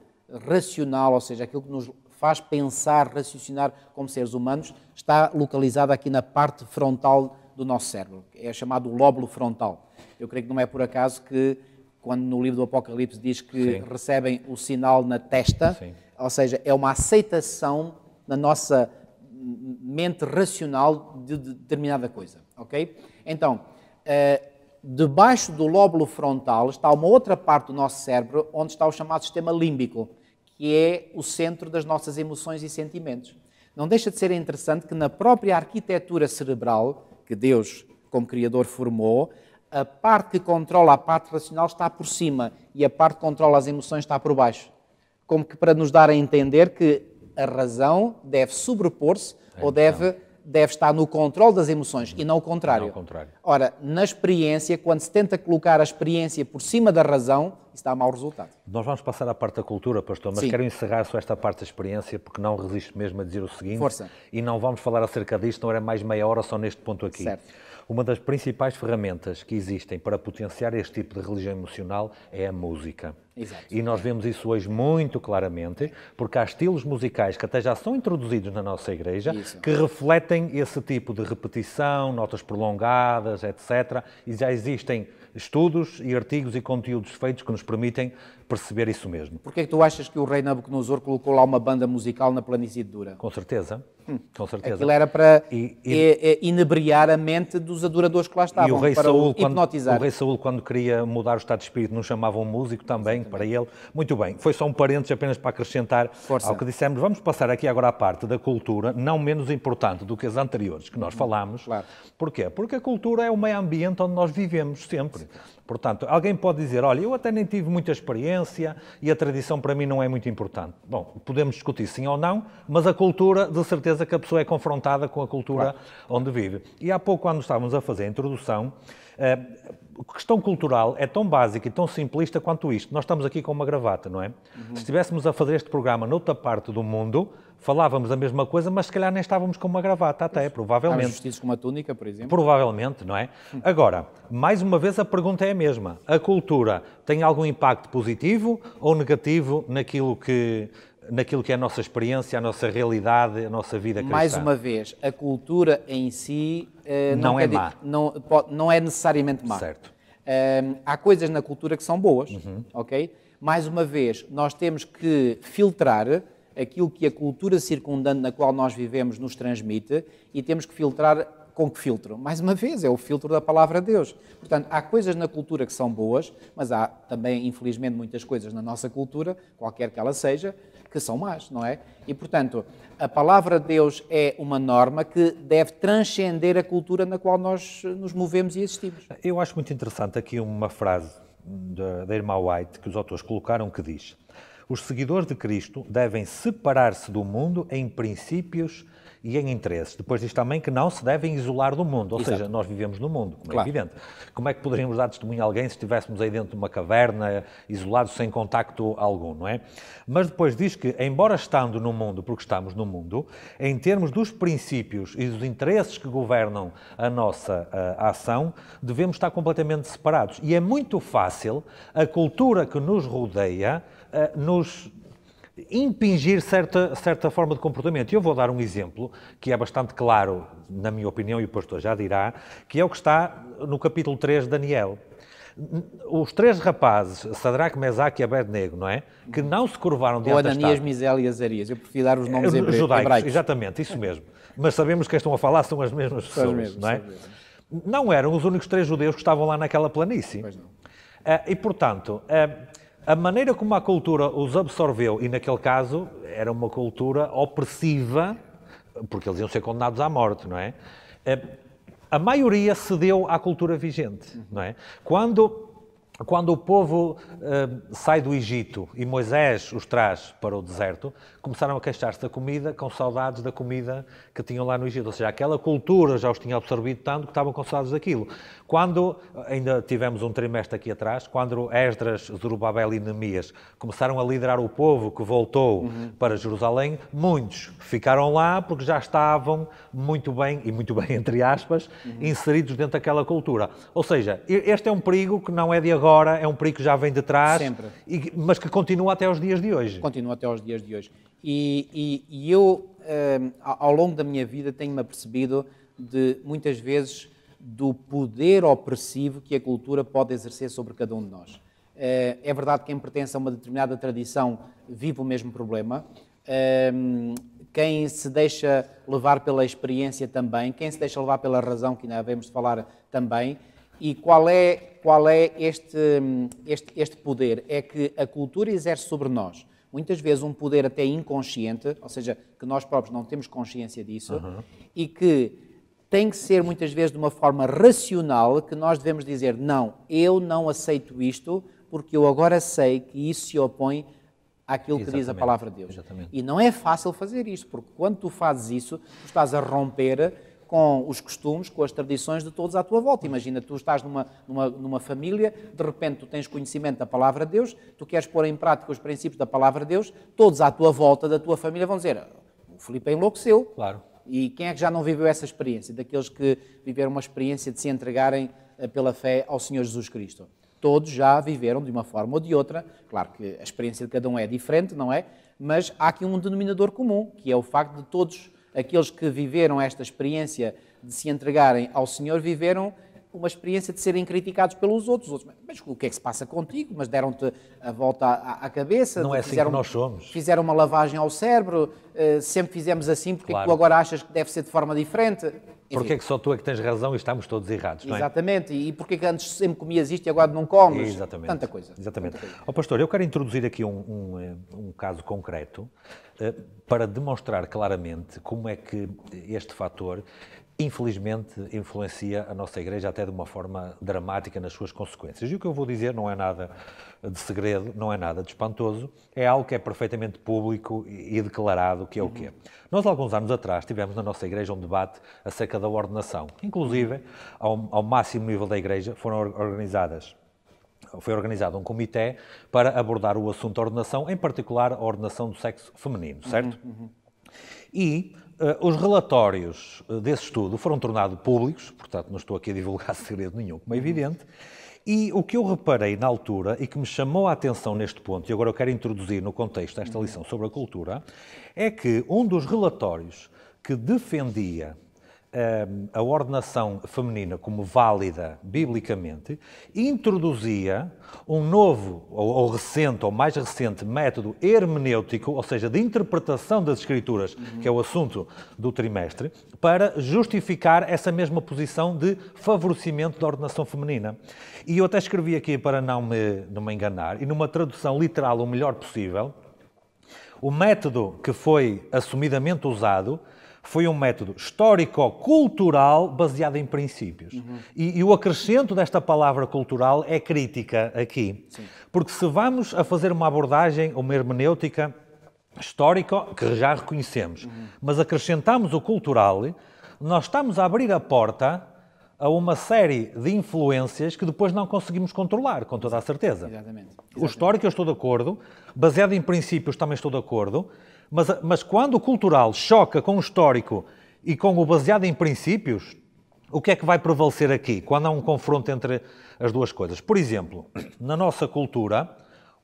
racional, ou seja, aquilo que nos faz pensar, raciocinar como seres humanos, está localizada aqui na parte frontal do nosso cérebro, é chamado lóbulo frontal. Eu creio que não é por acaso que, quando no livro do Apocalipse diz que Sim. recebem o sinal na testa, Sim. ou seja, é uma aceitação na nossa mente racional de determinada coisa, ok? Então, eh, debaixo do lóbulo frontal está uma outra parte do nosso cérebro onde está o chamado sistema límbico, que é o centro das nossas emoções e sentimentos. Não deixa de ser interessante que na própria arquitetura cerebral que Deus, como Criador, formou, a parte que controla a parte racional está por cima e a parte que controla as emoções está por baixo. Como que para nos dar a entender que a razão deve sobrepor-se ou deve, deve estar no controle das emoções e não o contrário. Não, contrário. Ora, na experiência, quando se tenta colocar a experiência por cima da razão, isso dá mau resultado. Nós vamos passar à parte da cultura, pastor, mas Sim. quero encerrar só esta parte da experiência, porque não resisto mesmo a dizer o seguinte. Força. E não vamos falar acerca disto, não era mais meia hora só neste ponto aqui. Certo. Uma das principais ferramentas que existem para potenciar este tipo de religião emocional é a música. Exato. E nós é. vemos isso hoje muito claramente, porque há estilos musicais que até já são introduzidos na nossa igreja, isso. que refletem esse tipo de repetição, notas prolongadas, etc. E já existem estudos e artigos e conteúdos feitos que nos permitem perceber isso mesmo. Porquê é que tu achas que o rei Nabucodonosor colocou lá uma banda musical na planície de Dura? Com certeza, hum. com certeza. Aquilo era para e, e... inebriar a mente dos adoradores que lá estavam, e o rei para o hipnotizar. Quando, o rei Saúl, quando queria mudar o estado de espírito, não chamava um músico também tenho para ele. Muito bem, foi só um parênteses apenas para acrescentar Força. ao que dissemos. Vamos passar aqui agora à parte da cultura, não menos importante do que as anteriores que nós uhum. falámos. Claro. Porquê? Porque a cultura é o meio ambiente onde nós vivemos sempre. Portanto, alguém pode dizer, olha, eu até nem tive muita experiência e a tradição para mim não é muito importante. Bom, podemos discutir sim ou não, mas a cultura, de certeza que a pessoa é confrontada com a cultura claro. onde vive. E há pouco, quando estávamos a fazer a introdução, eh, questão cultural é tão básica e tão simplista quanto isto. Nós estamos aqui com uma gravata, não é? Uhum. Se estivéssemos a fazer este programa noutra parte do mundo, falávamos a mesma coisa, mas se calhar nem estávamos com uma gravata, até, Isso. provavelmente. Estávamos vestidos com uma túnica, por exemplo? Provavelmente, não é? Hum. Agora, mais uma vez a pergunta é a mesma. A cultura tem algum impacto positivo ou negativo naquilo que naquilo que é a nossa experiência, a nossa realidade, a nossa vida cristã. Mais uma vez, a cultura em si uh, não, não, é má. Não, pode, não é necessariamente má. Certo. Uh, há coisas na cultura que são boas, uhum. ok? Mais uma vez, nós temos que filtrar aquilo que a cultura circundante na qual nós vivemos nos transmite e temos que filtrar com que filtro? Mais uma vez, é o filtro da palavra de Deus. Portanto, há coisas na cultura que são boas, mas há também, infelizmente, muitas coisas na nossa cultura, qualquer que ela seja, que são más, não é? E, portanto, a palavra de Deus é uma norma que deve transcender a cultura na qual nós nos movemos e existimos. Eu acho muito interessante aqui uma frase da, irmã White que os autores colocaram que diz: Os seguidores de Cristo devem separar-se do mundo em princípios e em interesses. Depois diz também que não se devem isolar do mundo, ou Exato. seja, nós vivemos no mundo, como é claro. é evidente. Como é que poderíamos dar testemunho a alguém se estivéssemos aí dentro de uma caverna, isolados, sem contacto algum, não é? Mas depois diz que, embora estando no mundo, porque estamos no mundo, em termos dos princípios e dos interesses que governam a nossa a, eh, a ação, devemos estar completamente separados. E é muito fácil a cultura que nos rodeia eh, nos impingir certa, certa forma de comportamento. Eu vou dar um exemplo que é bastante claro, na minha opinião, e o pastor já dirá, que é o que está no capítulo 3 de Daniel. Os três rapazes, Sadraque, Mesaque e Abednego, não é? Que não se curvaram diante Ou Ananias, Misael e Azarias. Eu prefiro dar os eh, nomes em judaicos, hebraicos. Exatamente, isso mesmo. Mas sabemos que estão a falar são as mesmas pessoas, não é? Não eram os únicos três judeus que estavam lá naquela planície. Pois não. Eh, e, portanto, eh, a maneira como a cultura os absorveu, e naquele caso era uma cultura opressiva, porque eles iam ser condenados à morte, não é? Eh, a maioria cedeu à cultura vigente, não é? Quando quando o povo uh, sai do Egito e Moisés os traz para o deserto, começaram a queixar-se da comida, com saudades da comida que tinham lá no Egito. Ou seja, aquela cultura já os tinha absorvido tanto que estavam com saudades daquilo. Quando, ainda tivemos um trimestre aqui atrás, quando Esdras, Zorobabel e Neemias começaram a liderar o povo que voltou uhum. para Jerusalém, muitos ficaram lá porque já estavam muito bem, e muito bem [LAUGHS] entre aspas, uhum. inseridos dentro daquela cultura. Ou seja, este é um perigo que não é de agora agora, é um perigo que já vem de trás, e, mas que continua até aos dias de hoje. Continua até aos dias de hoje. E, e, e eu, ehm, ao longo da minha vida, tenho-me apercebido de, muitas vezes, do poder opressivo que a cultura pode exercer sobre cada um de nós. Eh, é verdade que quem pertence a uma determinada tradição vive o mesmo problema. Ehm, quem se deixa levar pela experiência também, quem se deixa levar pela razão, que ainda havemos de falar também, e qual é, qual é este, este, este poder? É que a cultura exerce sobre nós, muitas vezes, um poder até inconsciente, ou seja, que nós próprios não temos consciência disso, uhum. e que tem que ser muitas vezes de uma forma racional que nós devemos dizer: não, eu não aceito isto, porque eu agora sei que isso se opõe àquilo que diz a palavra de Deus. Exatamente. E não é fácil fazer isto, porque quando tu fazes isso, tu estás a romper com os costumes, com as tradições de todos à tua volta. Imagina, tu estás numa, numa, numa família, de repente tu tens conhecimento da palavra de Deus, tu queres pôr em prática os princípios da palavra de Deus, todos à tua volta da tua família vão dizer: o Filipe é enlouqueceu. Claro. E quem é que já não viveu essa experiência? Daqueles que viveram uma experiência de se entregarem eh, pela fé ao Senhor Jesus Cristo. Todos já viveram de uma forma ou de outra. Claro que a experiência de cada um é diferente, não é? Mas há aqui um denominador comum, que é o facto de todos aqueles que viveram esta experiência de se entregarem ao Senhor viveram uma experiência de serem criticados pelos outros. outros mas o que é que se passa contigo? Mas deram-te a volta à, à cabeça. Não é assim fizeram, que nós somos. Fizeram uma lavagem ao cérebro. Uh, sempre fizemos assim. Porque claro. é que tu agora achas que deve ser de forma diferente? Porque é que só tu é que tens razão e estamos todos errados, não é? Exatamente. E que é que antes sempre comias isto e agora não comes? Exatamente. Tanta coisa. Exatamente. Tanta Oh, pastor, eu quero introduzir aqui um, um, eh, um caso concreto eh, para demonstrar claramente como é que este fator, infelizmente, influencia a nossa Igreja até de uma forma dramática nas suas consequências. E o que eu vou dizer não é nada de segredo, não é nada de espantoso, é algo que é perfeitamente público e declarado que é o que é. Nós, alguns anos atrás, tivemos na nossa Igreja um debate acerca da ordenação. Inclusive, ao, ao máximo nível da Igreja, foram organizadas foi organizado um comitê para abordar o assunto da ordenação, em particular a ordenação do sexo feminino, certo? Uhum, uhum. E uh, os relatórios eh, desse estudo foram tornados públicos, portanto não estou aqui a divulgar [LAUGHS] segredo nenhum, como é uhum. evidente, e o que eu reparei na altura e que me chamou a atenção neste ponto, e agora eu quero introduzir no contexto desta uhum. lição sobre a cultura, é que um dos relatórios que defendia Ehm, a ordenação feminina como válida biblicamente, introduzia um novo, ou, recente, ou mais recente método hermenêutico, ou seja, de interpretação das Escrituras, uhum. que é o assunto do trimestre, para justificar essa mesma posição de favorecimento da ordenação feminina. E eu até escrevi aqui, para não me, não me enganar, e numa tradução literal o melhor possível, o método que foi assumidamente usado foi um método histórico-cultural baseado em princípios. Uhum. E, e, o acrescento desta palavra cultural é crítica aqui. Sim. Porque se vamos a fazer uma abordagem, uma hermenêutica histórico, que já reconhecemos, uhum. mas acrescentamos o cultural, nós estamos a abrir a porta a uma série de influências que depois não conseguimos controlar, com toda a certeza. Exatamente. Exatamente. O histórico eu estou de acordo, baseado em princípios também estou de acordo, mas, mas quando o cultural choca com o histórico e com o baseado em princípios, o que é que vai prevalecer aqui, quando há um confronto entre as duas coisas? Por exemplo, na nossa cultura,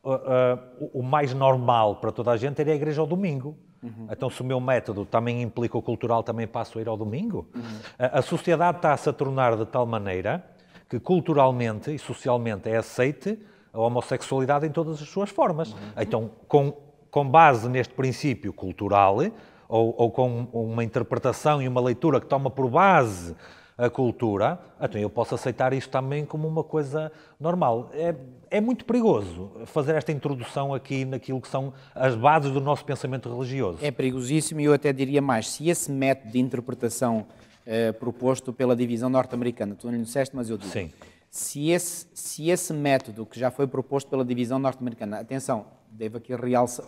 uh, uh, o mais normal para toda a gente era a igreja ao domingo. Uhum. Então, se o meu método também implica o cultural, também passo a ir ao domingo. Uhum. A, sociedade está-se a tornar de tal maneira que culturalmente e socialmente é aceite a homossexualidade em todas as suas formas. Uhum. Então, com com base neste princípio cultural, eh, ou, ou com uma interpretação e uma leitura que toma por base a cultura, então eu posso aceitar isto também como uma coisa normal. É, é muito perigoso fazer esta introdução aqui naquilo que são as bases do nosso pensamento religioso. É perigosíssimo e eu até diria mais: se esse método de interpretação eh, proposto pela divisão norte-americana, tu não lhe disseste, mas eu digo. Sim. Se esse, se esse método que já foi proposto pela divisão norte-americana, atenção, devo aqui realça,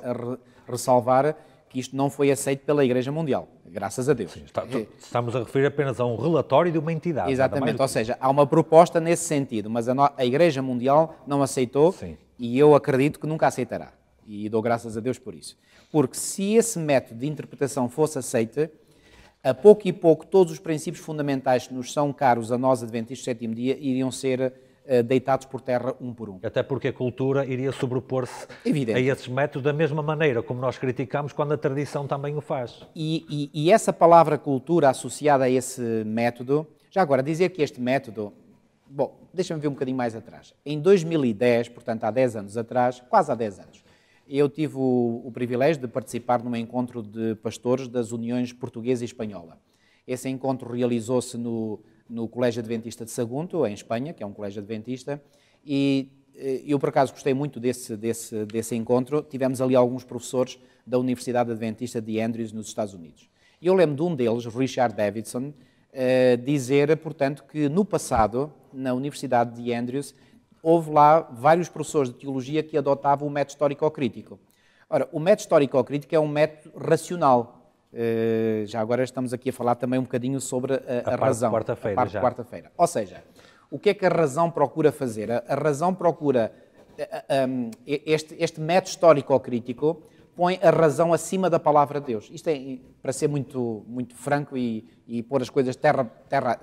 ressalvar que isto não foi aceito pela Igreja Mundial, graças a Deus. Sim, está, estamos a referir apenas a um relatório de uma entidade. Exatamente, ou seja, há uma proposta nesse sentido, mas a, no, a Igreja Mundial não aceitou Sim. e eu acredito que nunca aceitará. E dou graças a Deus por isso. Porque se esse método de interpretação fosse aceito, a pouco e pouco todos os princípios fundamentais que nos são caros a nós, Adventistas do Sétimo Dia, iriam ser eh, deitados por terra um por um. Até porque a cultura iria sobrepor-se a esses métodos da mesma maneira como nós criticamos quando a tradição também o faz. E, e, e essa palavra cultura associada a esse método, já agora, dizer que este método. Bom, deixa-me ver um bocadinho mais atrás. Em 2010, portanto há 10 anos atrás, quase há 10 anos, eu tive o, o, privilégio de participar num encontro de pastores das Uniões Portuguesa e Espanhola. Esse encontro realizou-se no no Colégio Adventista de Sagunto, em Espanha, que é um colégio adventista, e eh, eu por acaso gostei muito desse, desse, desse encontro. Tivemos ali alguns professores da Universidade Adventista de Andrews, nos Estados Unidos. E eu lembro de um deles, Richard Davidson, eh, dizer, portanto, que no passado, na Universidade de Andrews, houve lá vários professores de teologia que adotavam o método histórico-crítico. Ora, o método histórico-crítico é um método racional, eh, já agora estamos aqui a falar também um bocadinho sobre eh, a, a, a razão. Quarta-feira, quarta-feira. Ou seja, o que é que a razão procura fazer? A, a razão procura. Um, eh, ehm, este, este método histórico-crítico põe a razão acima da palavra de Deus. Isto é, para ser muito, muito franco e, e pôr as coisas terra, terra.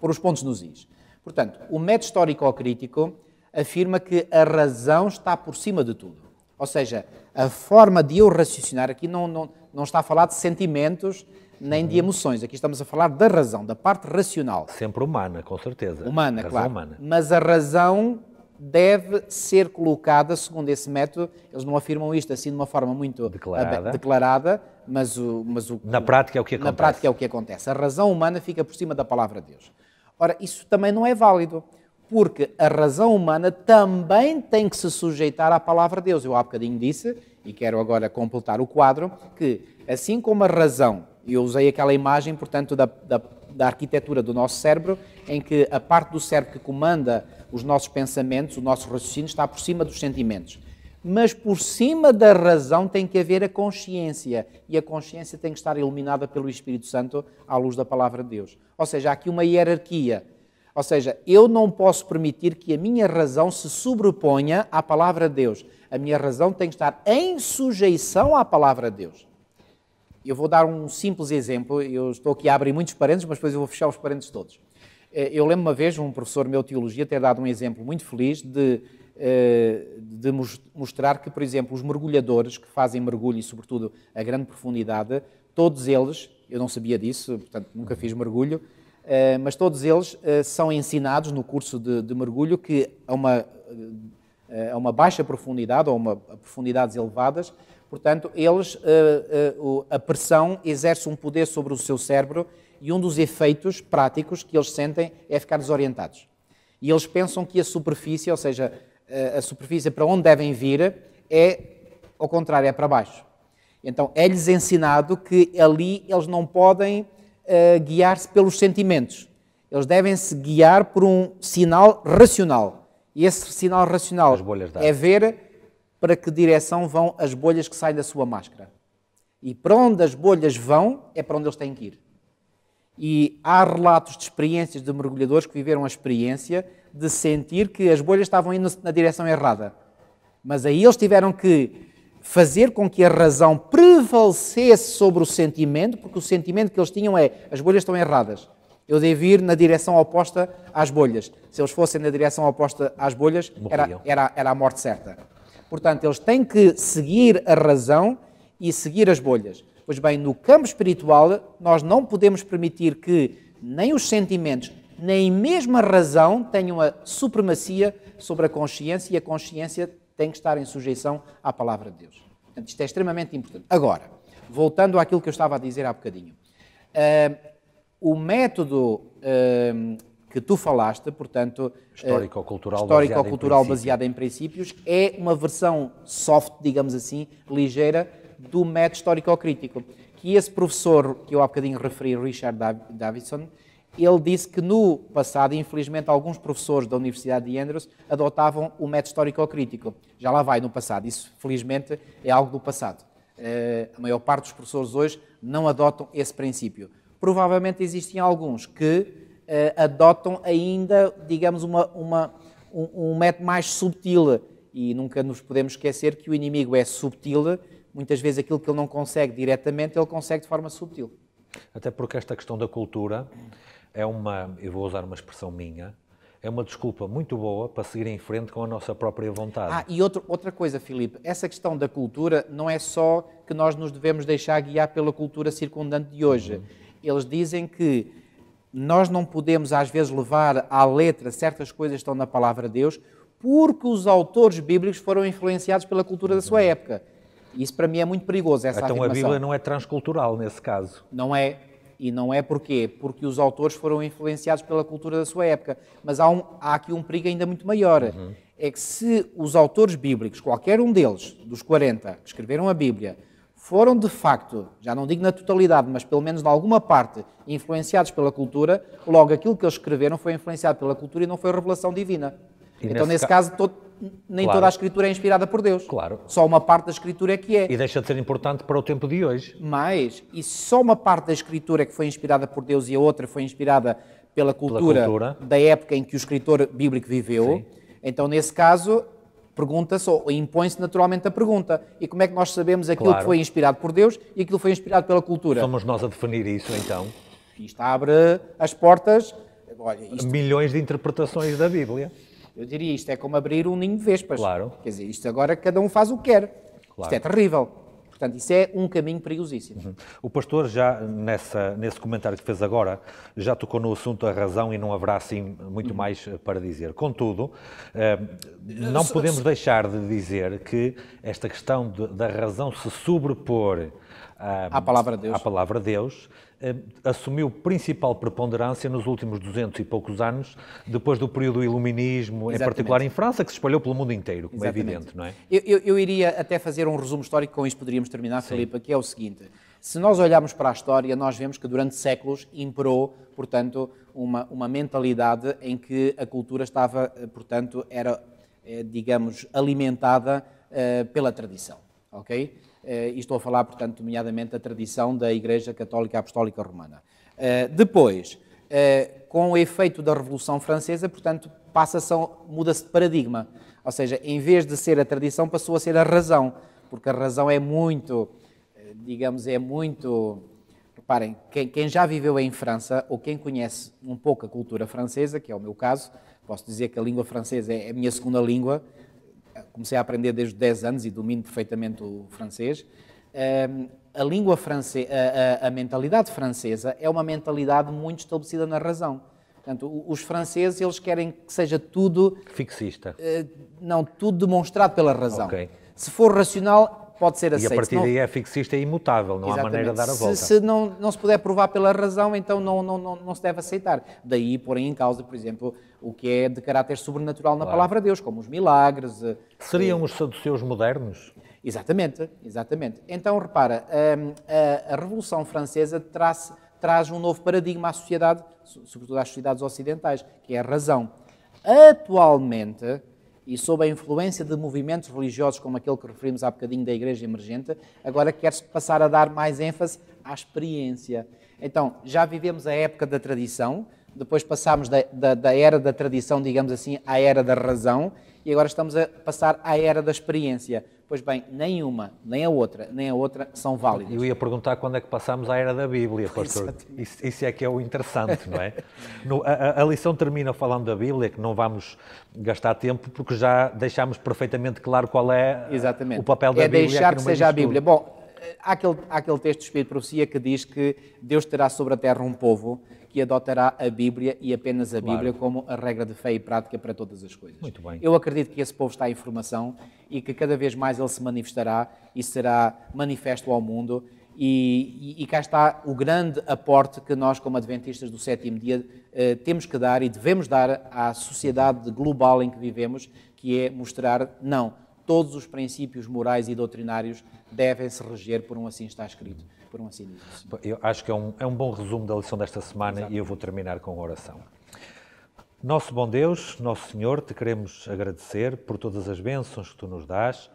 pôr os pontos nos is. Portanto, o método histórico-crítico afirma que a razão está por cima de tudo. Ou seja, a forma de eu raciocinar aqui não, não, não está a falar de sentimentos nem de emoções. Aqui estamos a falar da razão, da parte racional. Sempre humana, com certeza. Humana, claro. Humana. Mas a razão deve ser colocada, segundo esse método, eles não afirmam isto assim de uma forma muito declarada, declarada mas, o, mas o, na, prática é o que acontece. na prática é o que acontece. A razão humana fica por cima da palavra de Deus. Ora, isso também não é válido porque a razão humana também tem que se sujeitar à palavra de Deus. Eu há bocadinho disse, e quero agora completar o quadro, que assim como a razão, eu usei aquela imagem, portanto, da, da, da arquitetura do nosso cérebro, em que a parte do cérebro que comanda os nossos pensamentos, o nosso raciocínio, está por cima dos sentimentos. Mas por cima da razão tem que haver a consciência, e a consciência tem que estar iluminada pelo Espírito Santo à luz da palavra de Deus. Ou seja, há aqui uma hierarquia ou seja, eu não posso permitir que a minha razão se sobreponha à palavra de Deus. A minha razão tem que estar em sujeição à palavra de Deus. Eu vou dar um simples exemplo. Eu estou aqui a abrir muitos parênteses, mas depois eu vou fechar os parênteses todos. Eh, eu lembro uma vez um professor meu de teologia ter dado um exemplo muito feliz de, eh, de mostrar que, por exemplo, os mergulhadores que fazem mergulho e, sobretudo, a grande profundidade, todos eles, eu não sabia disso, portanto nunca fiz mergulho, eh, mas todos eles eh, são ensinados no curso de, de mergulho que a uma, a eh, uma baixa profundidade ou uma, a profundidades elevadas, portanto, eles, a pressão exerce um poder sobre o seu cérebro e um dos efeitos práticos que eles sentem é ficar desorientados. E eles pensam que a superfície, ou seja, a superfície para onde devem vir, é ao contrário, é para baixo. Então é-lhes ensinado que ali eles não podem uh, guiar-se pelos sentimentos. Eles devem se guiar por um sinal racional. E esse sinal racional é ver para que direção vão as bolhas que saem da sua máscara. E para onde as bolhas vão é para onde eles têm que ir. E há relatos de experiências de mergulhadores que viveram a experiência de sentir que as bolhas estavam indo na direção errada. Mas aí eles tiveram que fazer com que a razão prevalecesse sobre o sentimento, porque o sentimento que eles tinham é as bolhas estão erradas. Eu devo ir na direção oposta às bolhas. Se eles fossem na direção oposta às bolhas, era, era, era a morte certa. Portanto, eles têm que seguir a razão e seguir as bolhas. Pois bem, no campo espiritual, nós não podemos permitir que nem os sentimentos, nem mesmo a razão tenham a supremacia sobre a consciência e a consciência tem que estar em sujeição à palavra de Deus. Portanto, isto é extremamente importante. Agora, voltando àquilo que eu estava a dizer há bocadinho, uh, o método uh, que tu falaste, portanto, eh, histórico-cultural, histórico-cultural baseado, em princípios, é uma versão soft, digamos assim, ligeira do método histórico-crítico, que esse professor que eu há bocadinho referi, Richard Davidson, ele disse que no passado, infelizmente, alguns professores da Universidade de Andrews adotavam o método histórico-crítico. Já lá vai no passado. Isso, felizmente, é algo do passado. Eh, a maior parte dos professores hoje não adotam esse princípio. Provavelmente existem alguns que eh, adotam ainda, digamos, uma, uma, um, um método mais subtil. E nunca nos podemos esquecer que o inimigo é subtil. Muitas vezes aquilo que ele não consegue diretamente, ele consegue de forma subtil. Até porque esta questão da cultura é uma, eu vou usar uma expressão minha, é uma desculpa muito boa para seguir em frente com a nossa própria vontade. Ah, e outro, outra coisa, Filipe, essa questão da cultura não é só que nós nos devemos deixar guiar pela cultura circundante de hoje. Uhum. Eles dizem que nós não podemos, às vezes, levar à letra certas coisas que estão na palavra de Deus, porque os autores bíblicos foram influenciados pela cultura da sua uhum. época. Isso para mim é muito perigoso, essa então, afirmação. Então a Bíblia não é transcultural nesse caso? Não é. E não é porquê? Porque os autores foram influenciados pela cultura da sua época. Mas há, um, há aqui um perigo ainda muito maior. Uhum. É que se os autores bíblicos, qualquer um deles, dos 40 que escreveram a Bíblia, foram de facto, já não digo na totalidade, mas pelo menos em alguma parte, influenciados pela cultura, logo aquilo que eles escreveram foi influenciado pela cultura e não foi a revelação divina. E então, nesse, caso, todo, nem claro. toda a escritura é inspirada por Deus. Claro. Só uma parte da escritura é que é. E deixa de ser importante para o tempo de hoje. Mas, e só uma parte da escritura é que foi inspirada por Deus e a outra foi inspirada pela cultura, pela cultura. da época em que o escritor bíblico viveu, Sim. então, nesse caso, pergunta-se ou impõe-se naturalmente a pergunta. E como é que nós sabemos aquilo claro. que foi inspirado por Deus e aquilo que foi inspirado pela cultura? Somos nós a definir isso, então. Isto abre as portas. Olha, isto... Milhões de interpretações da Bíblia. Eu diria isto é como abrir um ninho de vespas. Claro. Quer dizer, isto agora cada um faz o que quer. Claro. Isto é terrível. Portanto, isso é um caminho perigosíssimo. Uhum. O pastor já, nessa, nesse comentário que fez agora, já tocou no assunto a razão e não haverá, assim, muito uhum. mais para dizer. Contudo, eh, não podemos deixar de dizer que esta questão de, da razão se sobrepor à, palavra Deus, à palavra Deus assumiu principal preponderância nos últimos 200 e poucos anos, depois do período do iluminismo, Exatamente. em particular em França, que se espalhou pelo mundo inteiro, como é Exatamente. é evidente, não é? Eu, eu, eu, iria até fazer um resumo histórico, com isto poderíamos terminar, Felipe. Filipe, que é o seguinte. Se nós olharmos para a história, nós vemos que durante séculos imperou, portanto, uma, uma mentalidade em que a cultura estava, eh, portanto, era, eh, digamos, alimentada eh, pela tradição, ok? Eh, e estou a falar, portanto, nomeadamente da tradição da Igreja Católica Apostólica Romana. Eh, depois, eh, com o efeito da Revolução Francesa, portanto, passa-se, muda-se de paradigma. Ou seja, em vez de ser a tradição, passou a ser a razão, porque a razão é muito, digamos, é muito. Reparem, quem, quem já viveu em França ou quem conhece um pouco a cultura francesa, que é o meu caso, posso dizer que a língua francesa é a minha segunda língua, comecei a aprender desde 10 anos e domino perfeitamente o francês. a língua francesa, a, mentalidade francesa é uma mentalidade muito estabelecida na razão. Portanto, os franceses, eles querem que seja tudo... Fixista. Eh, não, tudo demonstrado pela razão. Okay. Se for racional, pode ser aceito. E a partir não... daí é fixista e imutável, não Exatamente. há maneira de dar a volta. Se, se não, não se puder provar pela razão, então não, não, não, não se deve aceitar. Daí porém em causa, por exemplo, o que é de caráter sobrenatural na claro. palavra de Deus, como os milagres. Eh, Seriam e... Eh, os saduceus modernos? Exatamente, exatamente. Então, repara, a, hum, a, a Revolução Francesa traz, traz um novo paradigma à sociedade, sobretudo às sociedades ocidentais, que é a razão. Atualmente, e sob a influência de movimentos religiosos como aquele que referimos há bocadinho da Igreja Emergente, agora quer-se passar a dar mais ênfase à experiência. Então, já vivemos a época da tradição, depois passámos da, da, da, era da tradição, digamos assim, à era da razão, e agora estamos a passar à era da experiência. Pois bem, nem uma, nem a outra, nem a outra são válidas. Eu ia perguntar quando é que passámos à era da Bíblia, pastor. Isso, isso, é que é o interessante, não é? No, a, a, lição termina falando da Bíblia, que não vamos gastar tempo, porque já deixámos perfeitamente claro qual é Exatamente. o papel da é Bíblia. É deixar que seja a Bíblia. Bom, há aquele, há aquele texto do Espírito de Profecia que diz que Deus terá sobre a terra um povo que adotará a Bíblia e apenas a claro. Bíblia como a regra de fé e prática para todas as coisas. Muito bem. Eu acredito que esse povo está em formação e que cada vez mais ele se manifestará e será manifesto ao mundo. E, e, e cá está o grande aporte que nós, como Adventistas do sétimo dia, eh, temos que dar e devemos dar à sociedade global em que vivemos, que é mostrar, não, todos os princípios morais e doutrinários devem se reger por um assim está escrito, por um assim diz. Eu acho que é um, é um bom resumo da lição desta semana Exato. e eu vou terminar com a oração. Nosso bom Deus, nosso Senhor, te queremos agradecer por todas as bênçãos que tu nos dás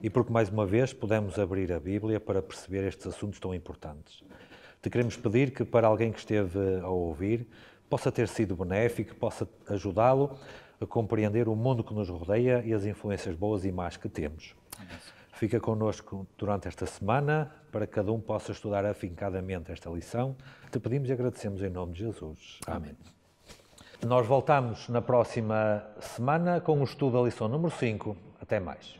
e porque mais uma vez pudemos abrir a Bíblia para perceber estes assuntos tão importantes. Te queremos pedir que para alguém que esteve a ouvir possa ter sido benéfico, possa ajudá-lo a compreender o mundo que nos rodeia e as influências boas e más que temos. É Fica connosco durante esta semana para que cada um possa estudar afincadamente esta lição. Te pedimos e agradecemos em nome de Jesus. Amém. Amém. Nós voltamos na próxima semana com o estudo da lição número 5. Até mais.